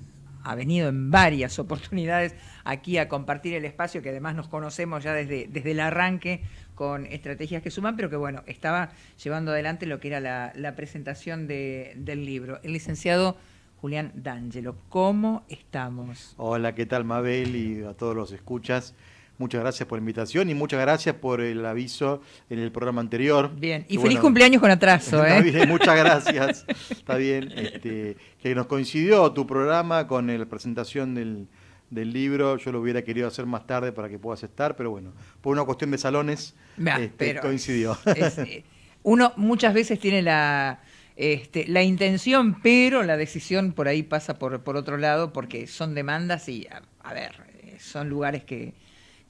ha venido en varias oportunidades aquí a compartir el espacio, que además nos conocemos ya desde, desde el arranque con estrategias que suman, pero que bueno, estaba llevando adelante lo que era la, presentación del libro. El licenciado... Julián D'Angelo. ¿Cómo estamos? Hola, ¿qué tal Mabel y a todos los escuchas? Muchas gracias por la invitación y muchas gracias por el aviso en el programa anterior. Bien, y, feliz cumpleaños con atraso. ¿eh? muchas gracias. está bien, este, que nos coincidió tu programa con la presentación del, libro. Yo lo hubiera querido hacer más tarde para que puedas estar, pero bueno, por una cuestión de salones, este, coincidió. Eh, uno muchas veces tiene la este, la intención, pero la decisión por ahí pasa por, por otro lado, porque son demandas y, a, ver, eh, son lugares que,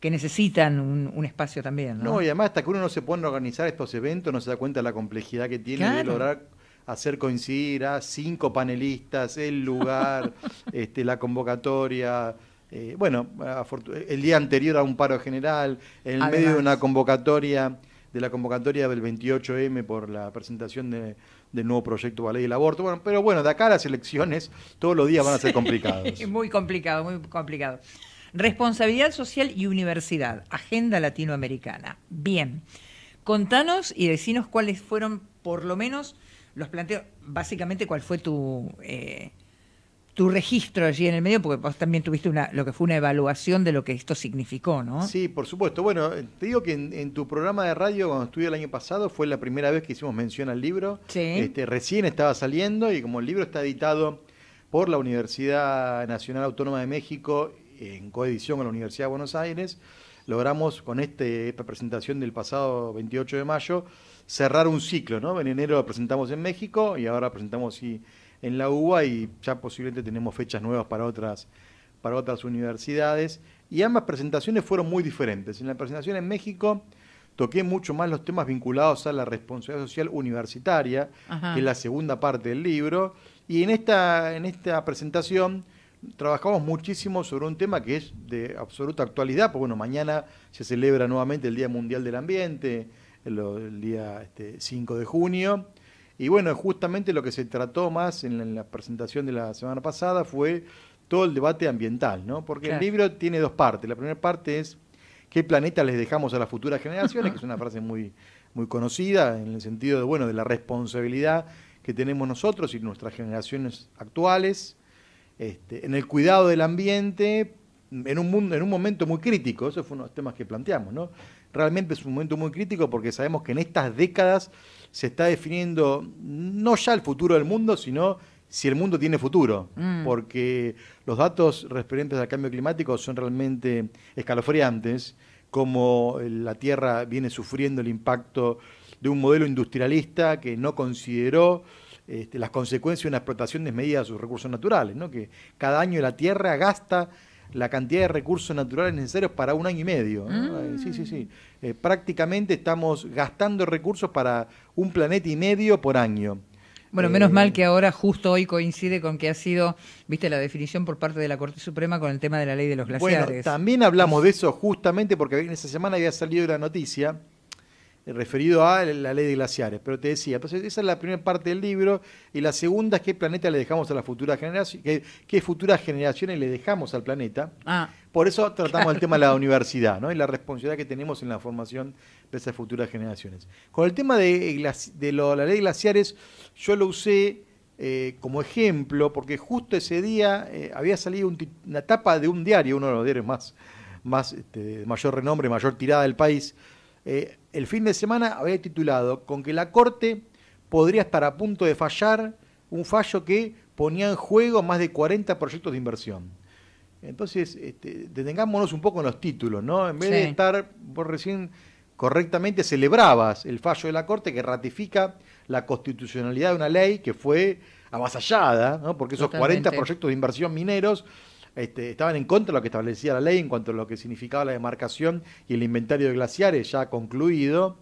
necesitan un, espacio también. ¿no? y además hasta que uno no se pone organizar estos eventos, no se da cuenta de la complejidad que tiene de lograr hacer coincidir a cinco panelistas, el lugar, este, la convocatoria. Eh, bueno, el día anterior a un paro general, en medio de una convocatoria de la convocatoria del 28M por la presentación de, del nuevo proyecto de la ley del aborto. Bueno, pero bueno, de acá a las elecciones todos los días van a ser complicados. muy complicado, muy complicado. Responsabilidad social y universidad, agenda latinoamericana. Bien, contanos y decinos cuáles fueron, por lo menos, los planteos, básicamente cuál fue tu... Eh, tu registro allí en el medio, porque vos también tuviste una, lo que fue una evaluación de lo que esto significó, ¿no? Sí, por supuesto. Bueno, eh, te digo que en, tu programa de radio, cuando estuve el año pasado, fue la primera vez que hicimos mención al libro. Sí. Este, recién estaba saliendo y como el libro está editado por la Universidad Nacional Autónoma de México, en coedición con la Universidad de Buenos Aires, logramos con este, esta presentación del pasado 28 de mayo cerrar un ciclo, ¿no? En enero lo presentamos en México y ahora presentamos... Y, en la UBA y ya posiblemente tenemos fechas nuevas para otras, para otras universidades. Y ambas presentaciones fueron muy diferentes. En la presentación en México toqué mucho más los temas vinculados a la responsabilidad social universitaria, que es la segunda parte del libro. Y en esta, en esta presentación trabajamos muchísimo sobre un tema que es de absoluta actualidad, porque bueno, mañana se celebra nuevamente el Día Mundial del Ambiente, el, día 5 este, de junio. Y bueno, justamente lo que se trató más en la, presentación de la semana pasada fue todo el debate ambiental, ¿no? Porque el libro tiene dos partes. La primera parte es qué planeta les dejamos a las futuras generaciones, que es una frase muy, muy conocida en el sentido de, bueno, de la responsabilidad que tenemos nosotros y nuestras generaciones actuales este, en el cuidado del ambiente en un, mundo, en un momento muy crítico. uno fueron los temas que planteamos, ¿no? realmente es un momento muy crítico porque sabemos que en estas décadas se está definiendo no ya el futuro del mundo, sino si el mundo tiene futuro, mm. porque los datos referentes al cambio climático son realmente escalofriantes, como la Tierra viene sufriendo el impacto de un modelo industrialista que no consideró este, las consecuencias de una explotación desmedida de sus recursos naturales, que cada año la Tierra gasta la cantidad de recursos naturales necesarios para un año y medio. Mm. Eh, sí, sí, sí. Eh, prácticamente estamos gastando recursos para un planeta y medio por año. Bueno, menos eh, mal que ahora justo hoy coincide con que ha sido, viste, la definición por parte de la Corte Suprema con el tema de la ley de los glaciares. también hablamos de eso justamente porque en esa semana había salido la noticia eh, referido a la ley de glaciares. Pero te decía, pues, esa es la primera parte del libro y la segunda es qué planeta le dejamos a la futura generación, qué, futuras generaciones le dejamos al planeta. Ah. Por eso tratamos el tema de la universidad ¿no? y la responsabilidad que tenemos en la formación de esas futuras generaciones. Con el tema de, eh, de la ley de glaciares, yo lo usé eh, como ejemplo porque justo ese día había salido una tapa de un diario, uno de los diarios más, este, de mayor renombre, mayor tirada del país el fin de semana había titulado con que la Corte podría estar a punto de fallar un fallo que ponía en juego más de 40 proyectos de inversión. Entonces, este, detengámonos un poco en los títulos, ¿no? En vez de estar, vos recién correctamente celebrabas el fallo de la Corte que ratifica la constitucionalidad de una ley que fue avasallada, ¿no? porque esos 40 proyectos de inversión mineros este, estaban en contra de lo que establecía la ley en cuanto a lo que significaba la demarcación y el inventario de glaciares ya concluido.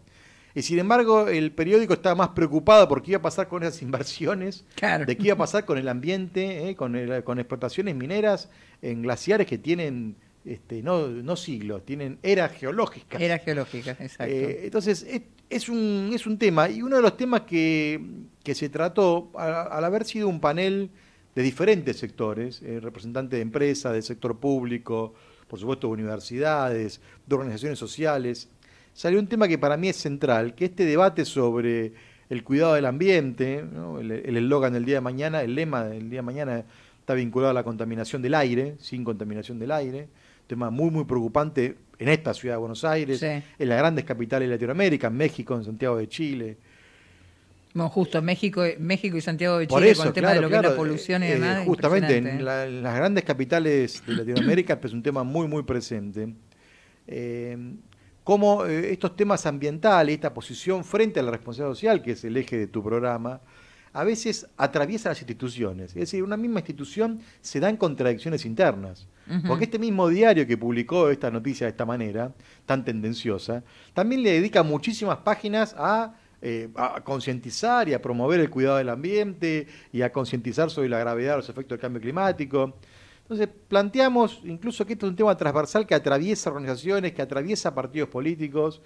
Y sin embargo, el periódico estaba más preocupado por qué iba a pasar con esas inversiones, de qué iba a pasar con el ambiente, eh, con, con, explotaciones mineras en glaciares que tienen este, no, siglos, tienen eras geológicas. Eras geológicas, exacto. Eh, entonces, es, un, es un tema, y uno de los temas que, que se trató, al haber sido un panel de diferentes sectores, eh, representantes de empresas, del sector público, por supuesto de universidades, de organizaciones sociales, salió un tema que para mí es central, que este debate sobre el cuidado del ambiente, el eslogan del día de mañana, el lema del día de mañana está vinculado a la contaminación del aire, sin contaminación del aire, tema muy, muy preocupante en esta ciudad de Buenos Aires, en las grandes capitales de Latinoamérica, en México, en Santiago de Chile, bueno, justo México, México y Santiago de Chile con el tema de lo que la polución y eh, demás. Eh, justamente, en, ¿eh? las grandes capitales de Latinoamérica es pues, un tema muy, muy presente. Como cómo estos temas ambientales, esta posición frente a la responsabilidad social, que es el eje de tu programa, a veces atraviesa las instituciones. Es decir, una misma institución se dan contradicciones internas. Porque este mismo diario que publicó esta noticia de esta manera, tan tendenciosa, también le dedica muchísimas páginas a eh, a concientizar y a promover el cuidado del ambiente y a concientizar sobre la gravedad de los efectos del cambio climático. Entonces, planteamos incluso que esto es un tema transversal que atraviesa organizaciones, que atraviesa partidos políticos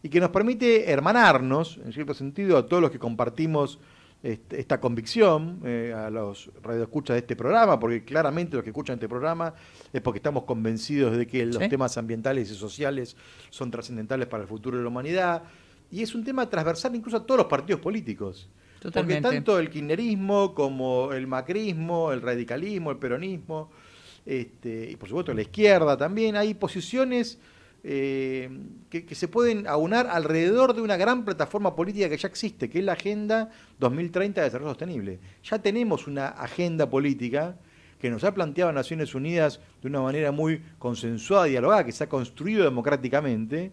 y que nos permite hermanarnos, en cierto sentido, a todos los que compartimos este, esta convicción, eh, a los radioescuchas de este programa, porque claramente los que escuchan este programa es porque estamos convencidos de que los temas ambientales y sociales son trascendentales para el futuro de la humanidad y es un tema transversal incluso a todos los partidos políticos. Porque tanto el kirchnerismo como el macrismo, el radicalismo, el peronismo, este, y por supuesto la izquierda también, hay posiciones eh, que, se pueden aunar alrededor de una gran plataforma política que ya existe, que es la Agenda 2030 de Desarrollo Sostenible. Ya tenemos una agenda política que nos ha planteado Naciones Unidas de una manera muy consensuada, dialogada, que se ha construido democráticamente,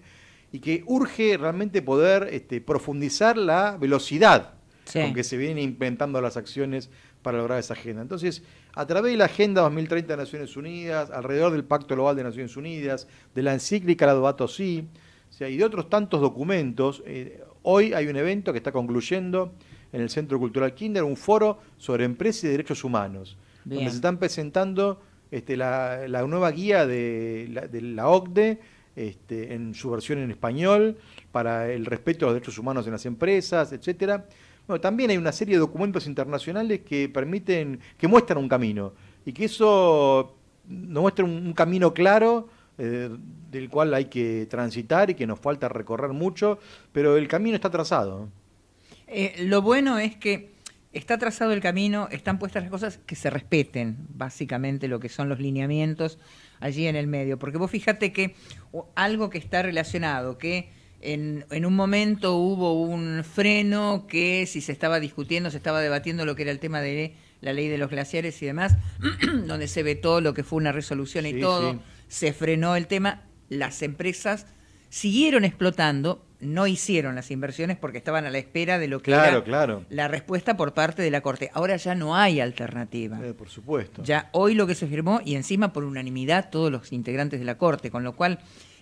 y que urge realmente poder este, profundizar la velocidad con que se vienen implementando las acciones para lograr esa agenda. Entonces, a través de la Agenda 2030 de Naciones Unidas, alrededor del Pacto Global de Naciones Unidas, de la encíclica Laudato Si, Sí, y de otros tantos documentos, eh, hoy hay un evento que está concluyendo en el Centro Cultural Kinder, un foro sobre empresas y derechos humanos, donde se están presentando este, la, nueva guía de la, de la OCDE, este, en su versión en español, para el respeto a los derechos humanos en las empresas, etcétera. también hay una serie de documentos internacionales que permiten, que muestran un camino y que eso nos muestra un, camino claro eh, del cual hay que transitar y que nos falta recorrer mucho, pero el camino está trazado. Eh, lo bueno es que está trazado el camino, están puestas las cosas que se respeten, básicamente lo que son los lineamientos allí en el medio. Porque vos fíjate que algo que está relacionado, que en, un momento hubo un freno, que si se estaba discutiendo, se estaba debatiendo lo que era el tema de la ley de los glaciares y demás, donde se vetó lo que fue una resolución y todo, se frenó el tema, las empresas siguieron explotando, no hicieron las inversiones porque estaban a la espera de lo que era la respuesta por parte de la Corte. Ahora ya no hay alternativa. Eh, por supuesto. Ya hoy lo que se firmó y encima por unanimidad todos los integrantes de la Corte, con lo cual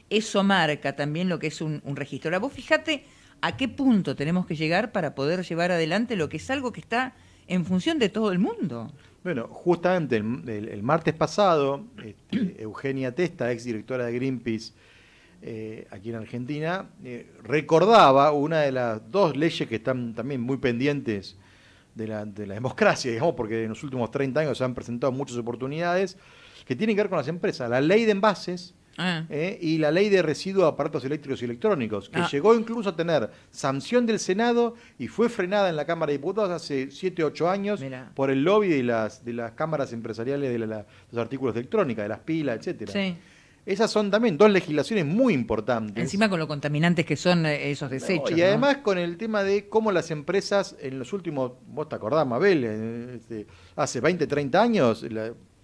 eso marca también lo que es un, registro. Ahora vos fíjate a qué punto tenemos que llegar para poder llevar adelante lo que es algo que está en función de todo el mundo. Bueno, justamente el, martes pasado, este, Eugenia Testa, exdirectora de Greenpeace, eh, aquí en Argentina, eh, recordaba una de las dos leyes que están también muy pendientes de la, democracia, digamos, porque en los últimos 30 años se han presentado muchas oportunidades que tienen que ver con las empresas. La ley de envases ah. eh, y la ley de residuos de aparatos eléctricos y electrónicos, que ah. llegó incluso a tener sanción del Senado y fue frenada en la Cámara de Diputados hace 7, 8 años por el lobby de las, de las cámaras empresariales de, los artículos de electrónica, de las pilas, etcétera. Sí. Esas son también dos legislaciones muy importantes. Encima con lo contaminantes que son eh, esos desechos. y además con el tema de cómo las empresas en los últimos, vos te acordás, Mabel, eh, este, hace 20, 30 años,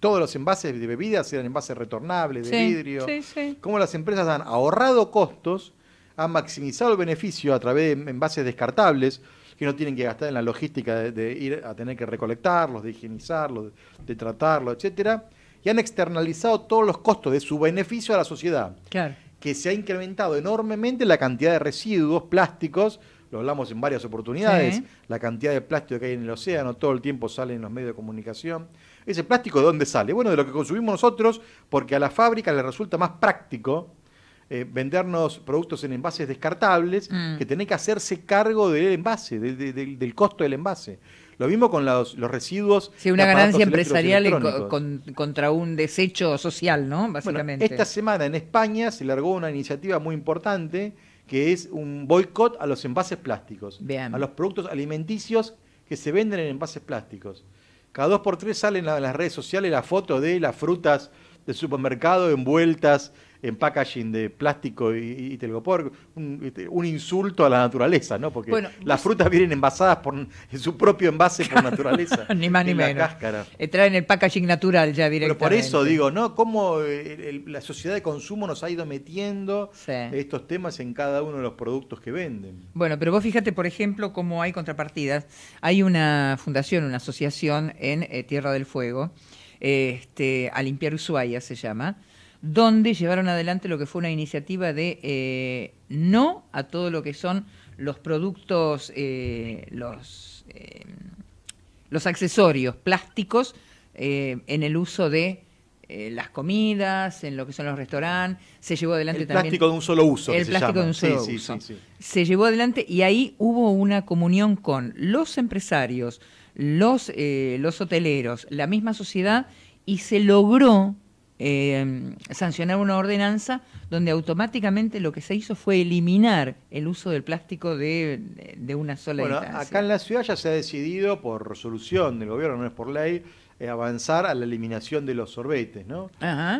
todos los envases de bebidas eran envases retornables, de vidrio. Sí, sí. Cómo las empresas han ahorrado costos, han maximizado el beneficio a través de envases descartables que no tienen que gastar en la logística de, ir a tener que recolectarlos, de higienizarlos, de, de tratarlos, etcétera y han externalizado todos los costos de su beneficio a la sociedad. Claro. Que se ha incrementado enormemente la cantidad de residuos plásticos, lo hablamos en varias oportunidades, la cantidad de plástico que hay en el océano, todo el tiempo sale en los medios de comunicación. ¿Ese plástico de dónde sale? Bueno, de lo que consumimos nosotros, porque a la fábrica le resulta más práctico eh, vendernos productos en envases descartables mm. que tener que hacerse cargo del envase, del costo del envase. Lo mismo con los, residuos. Sí, una ganancia empresarial contra un desecho social, ¿no? Básicamente. esta semana en España se largó una iniciativa muy importante que es un boicot a los envases plásticos, a los productos alimenticios que se venden en envases plásticos. Cada dos por tres salen en las redes sociales la foto de las frutas del supermercado envueltas en packaging de plástico y, telgopor, este, un, insulto a la naturaleza, ¿no? Porque las frutas vienen envasadas por, en su propio envase por naturaleza. ni más ni menos. La eh, el packaging natural ya directamente. Pero por eso digo, ¿no? Cómo eh, la sociedad de consumo nos ha ido metiendo estos temas en cada uno de los productos que venden. Bueno, pero vos fíjate, por ejemplo, cómo hay contrapartidas. Hay una fundación, una asociación en eh, Tierra del Fuego, este, a limpiar Ushuaia se llama, donde llevaron adelante lo que fue una iniciativa de eh, no a todo lo que son los productos, eh, los, eh, los accesorios plásticos en el uso de las comidas, en lo que son los restaurantes. Se llevó adelante también. El plástico de un solo uso. El plástico de un solo uso. se llevó adelante y ahí hubo una comunión con los empresarios, los, los hoteleros, la misma sociedad y se logró Em, sancionar una ordenanza donde automáticamente lo que se hizo fue eliminar el uso del plástico de, una sola bueno, Acá en la ciudad ya se ha decidido por resolución del gobierno, no es por ley, eh, avanzar a la eliminación de los sorbetes, ¿no?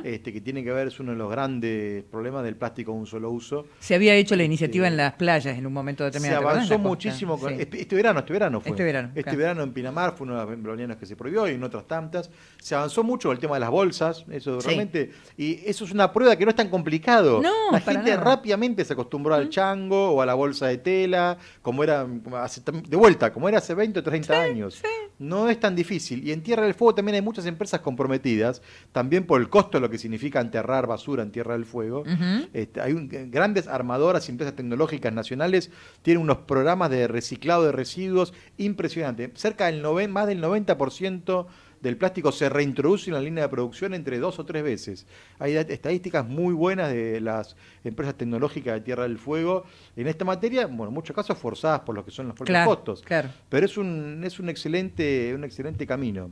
Este, que tiene que ver, es uno de los grandes problemas del plástico de un solo uso. Se había hecho la este, iniciativa en las playas en un momento determinado. Se avanzó muchísimo. Con, este, este, verano, este verano fue. Este verano. Este en Pinamar fue una de las reuniones que se prohibió y en otras tantas. Se avanzó mucho el tema de las bolsas, eso realmente. Y eso es una prueba que no es tan complicado. No, la gente rápidamente se acostumbró al chango o a la bolsa de tela, como era hace, de vuelta, como era hace 20 o 30 sí, años. No es tan difícil. Y en Tierra del Fuego también hay muchas empresas comprometidas, también por el costo de lo que significa enterrar basura en Tierra del Fuego. Este, hay eh, grandes armadoras y empresas tecnológicas nacionales tienen unos programas de reciclado de residuos impresionantes. Cerca del más del 90% del plástico se reintroduce en la línea de producción entre dos o tres veces. Hay estadísticas muy buenas de las empresas tecnológicas de Tierra del Fuego en esta materia, bueno, en muchos casos forzadas por lo que son los costos. Pero es un, es un excelente, un excelente camino.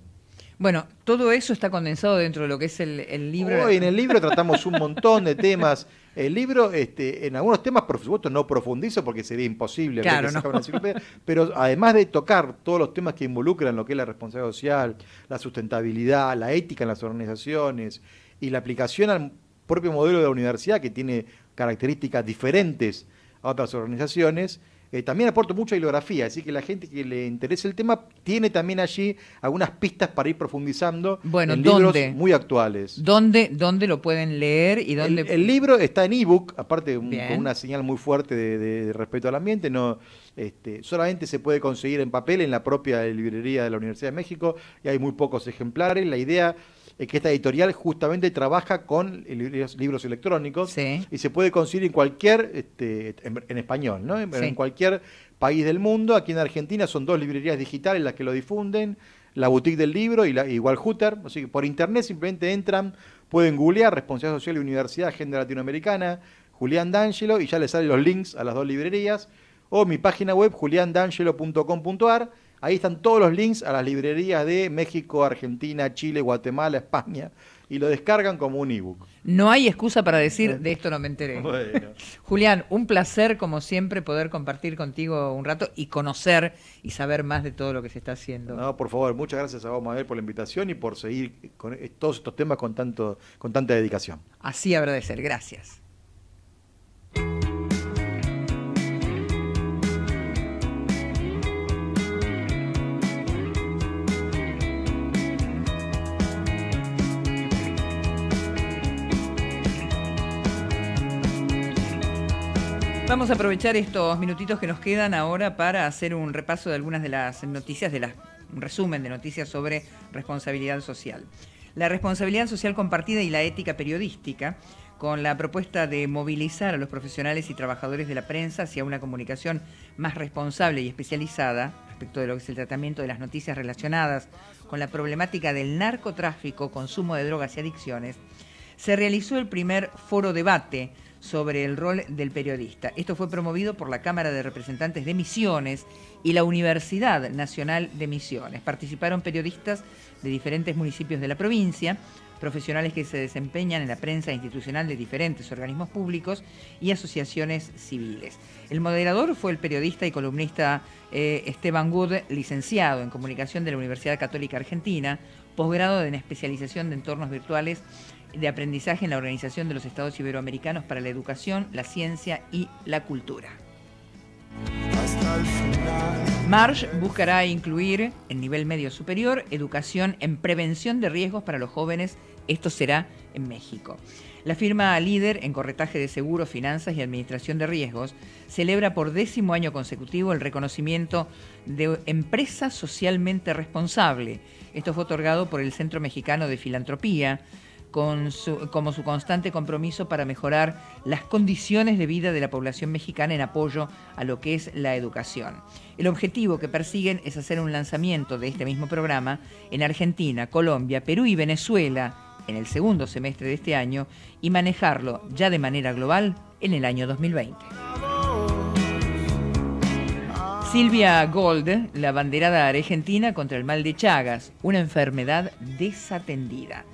Bueno, todo eso está condensado dentro de lo que es el, libro. en el libro tratamos un montón de temas. El libro, este, en algunos temas, por supuesto, no profundizo porque sería imposible. Claro, pero además de tocar todos los temas que involucran lo que es la responsabilidad social, la sustentabilidad, la ética en las organizaciones y la aplicación al propio modelo de la universidad que tiene características diferentes a otras organizaciones, eh, también aporto mucha bibliografía, así que la gente que le interesa el tema tiene también allí algunas pistas para ir profundizando bueno, en muy actuales. ¿Dónde, ¿Dónde lo pueden leer? y el, libro está en ebook, aparte con una señal muy fuerte de, respeto al ambiente, no, este, solamente se puede conseguir en papel en la propia librería de la Universidad de México y hay muy pocos ejemplares. La idea es que esta editorial justamente trabaja con libros, electrónicos y se puede conseguir en cualquier, este, en, español, En, cualquier país del mundo. Aquí en Argentina son dos librerías digitales las que lo difunden la boutique del libro y la, igual Hooter. por internet simplemente entran, pueden googlear Responsabilidad Social y Universidad, Agenda Latinoamericana, Julián D'Angelo, y ya les salen los links a las dos librerías. O mi página web, juliandangelo.com.ar Ahí están todos los links a las librerías de México, Argentina, Chile, Guatemala, España y lo descargan como un ebook. No hay excusa para decir de esto no me enteré. Julián, un placer como siempre poder compartir contigo un rato y conocer y saber más de todo lo que se está haciendo. No, por favor, muchas gracias a vos, por la invitación y por seguir con e, todos estos temas con tanto con tanta dedicación. Así agradecer, gracias. Vamos a aprovechar estos minutitos que nos quedan ahora para hacer un repaso de algunas de las noticias, de un resumen de noticias sobre responsabilidad social. La responsabilidad social compartida y la ética periodística, con la propuesta de movilizar a los profesionales y trabajadores de la prensa hacia una comunicación más responsable y especializada respecto de lo que es el tratamiento de las noticias relacionadas con la problemática del narcotráfico, consumo de drogas y adicciones, se realizó el primer foro debate sobre el rol del periodista. Esto fue promovido por la Cámara de Representantes de Misiones y la Universidad Nacional de Misiones. Participaron periodistas de diferentes municipios de la provincia, profesionales que se desempeñan en la prensa institucional de diferentes organismos públicos y asociaciones civiles. El moderador fue el periodista y columnista eh, Esteban Gude, licenciado en comunicación de la Universidad Católica Argentina, posgrado en especialización de entornos virtuales de aprendizaje en la Organización de los Estados Iberoamericanos para la Educación, la Ciencia y la Cultura. Marsh buscará incluir en nivel medio superior educación en prevención de riesgos para los jóvenes. Esto será en México. La firma líder en corretaje de seguros, finanzas y administración de riesgos celebra por décimo año consecutivo el reconocimiento de empresa socialmente responsable. Esto fue otorgado por el Centro Mexicano de Filantropía como su constante compromiso para mejorar las condiciones de vida de la población mexicana en apoyo a lo que es la educación. El objetivo que persiguen es hacer un lanzamiento de este mismo programa en Argentina, Colombia, Perú y Venezuela en el segundo semestre de este año y manejarlo ya de manera global en el año 2020. Silvia Gold, la banderada argentina contra el mal de Chagas, una enfermedad desatendida.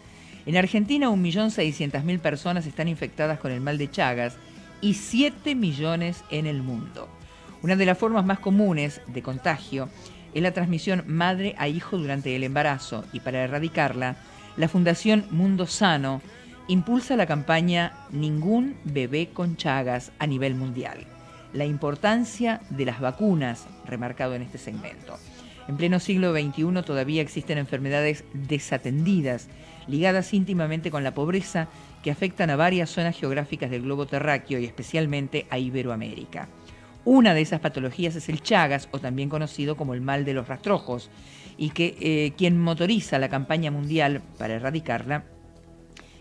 En Argentina, 1.600.000 personas están infectadas con el mal de Chagas y 7 millones en el mundo. Una de las formas más comunes de contagio es la transmisión madre a hijo durante el embarazo y para erradicarla, la Fundación Mundo Sano impulsa la campaña Ningún bebé con Chagas a nivel mundial. La importancia de las vacunas, remarcado en este segmento. En pleno siglo XXI todavía existen enfermedades desatendidas ligadas íntimamente con la pobreza que afectan a varias zonas geográficas del globo terráqueo y especialmente a Iberoamérica. Una de esas patologías es el Chagas, o también conocido como el mal de los rastrojos, y que eh, quien motoriza la campaña mundial para erradicarla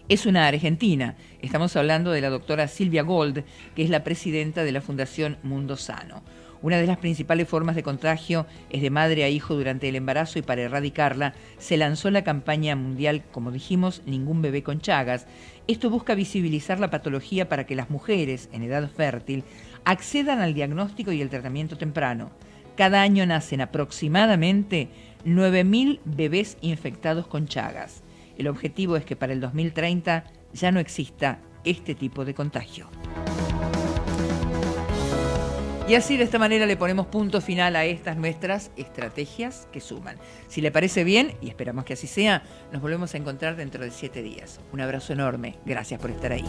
es una argentina. Estamos hablando de la doctora Silvia Gold, que es la presidenta de la Fundación Mundo Sano. Una de las principales formas de contagio es de madre a hijo durante el embarazo y para erradicarla se lanzó la campaña mundial, como dijimos, Ningún bebé con Chagas. Esto busca visibilizar la patología para que las mujeres en edad fértil accedan al diagnóstico y al tratamiento temprano. Cada año nacen aproximadamente 9.000 bebés infectados con Chagas. El objetivo es que para el 2030 ya no exista este tipo de contagio. Y así de esta manera le ponemos punto final a estas nuestras estrategias que suman. Si le parece bien, y esperamos que así sea, nos volvemos a encontrar dentro de siete días. Un abrazo enorme. Gracias por estar ahí.